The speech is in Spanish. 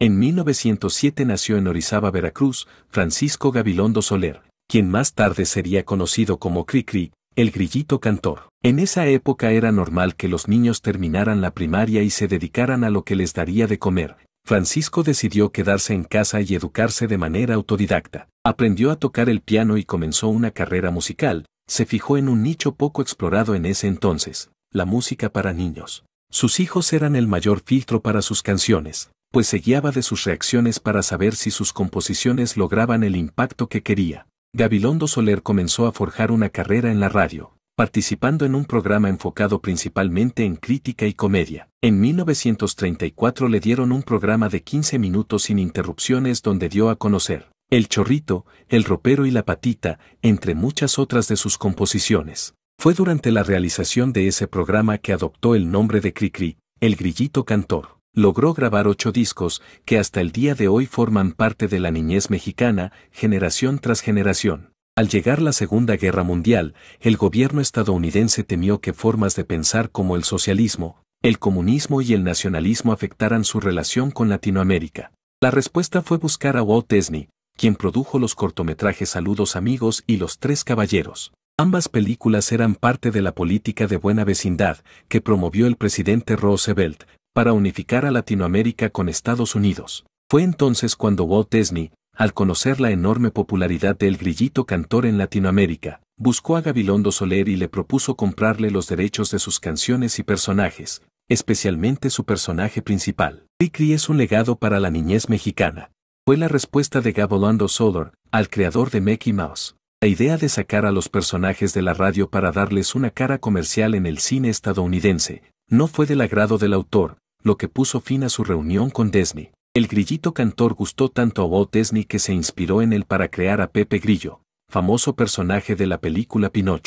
En 1907 nació en Orizaba, Veracruz, Francisco Gabilondo Soler, quien más tarde sería conocido como Cricri, el grillito cantor. En esa época era normal que los niños terminaran la primaria y se dedicaran a lo que les daría de comer. Francisco decidió quedarse en casa y educarse de manera autodidacta. Aprendió a tocar el piano y comenzó una carrera musical. Se fijó en un nicho poco explorado en ese entonces, la música para niños. Sus hijos eran el mayor filtro para sus canciones pues se guiaba de sus reacciones para saber si sus composiciones lograban el impacto que quería. Gabilondo Soler comenzó a forjar una carrera en la radio, participando en un programa enfocado principalmente en crítica y comedia. En 1934 le dieron un programa de 15 minutos sin interrupciones donde dio a conocer El Chorrito, El Ropero y La Patita, entre muchas otras de sus composiciones. Fue durante la realización de ese programa que adoptó el nombre de Cricri, El Grillito Cantor logró grabar ocho discos que hasta el día de hoy forman parte de la niñez mexicana, generación tras generación. Al llegar la Segunda Guerra Mundial, el gobierno estadounidense temió que formas de pensar como el socialismo, el comunismo y el nacionalismo afectaran su relación con Latinoamérica. La respuesta fue buscar a Walt Disney, quien produjo los cortometrajes Saludos Amigos y Los Tres Caballeros. Ambas películas eran parte de la política de buena vecindad que promovió el presidente Roosevelt, para unificar a Latinoamérica con Estados Unidos. Fue entonces cuando Walt Disney, al conocer la enorme popularidad del grillito cantor en Latinoamérica, buscó a Gabilondo Soler y le propuso comprarle los derechos de sus canciones y personajes, especialmente su personaje principal. Picri es un legado para la niñez mexicana. Fue la respuesta de Gabilondo Soler, al creador de Mickey Mouse. La idea de sacar a los personajes de la radio para darles una cara comercial en el cine estadounidense no fue del agrado del autor, lo que puso fin a su reunión con Disney. El grillito cantor gustó tanto a Walt Disney que se inspiró en él para crear a Pepe Grillo, famoso personaje de la película Pinocho.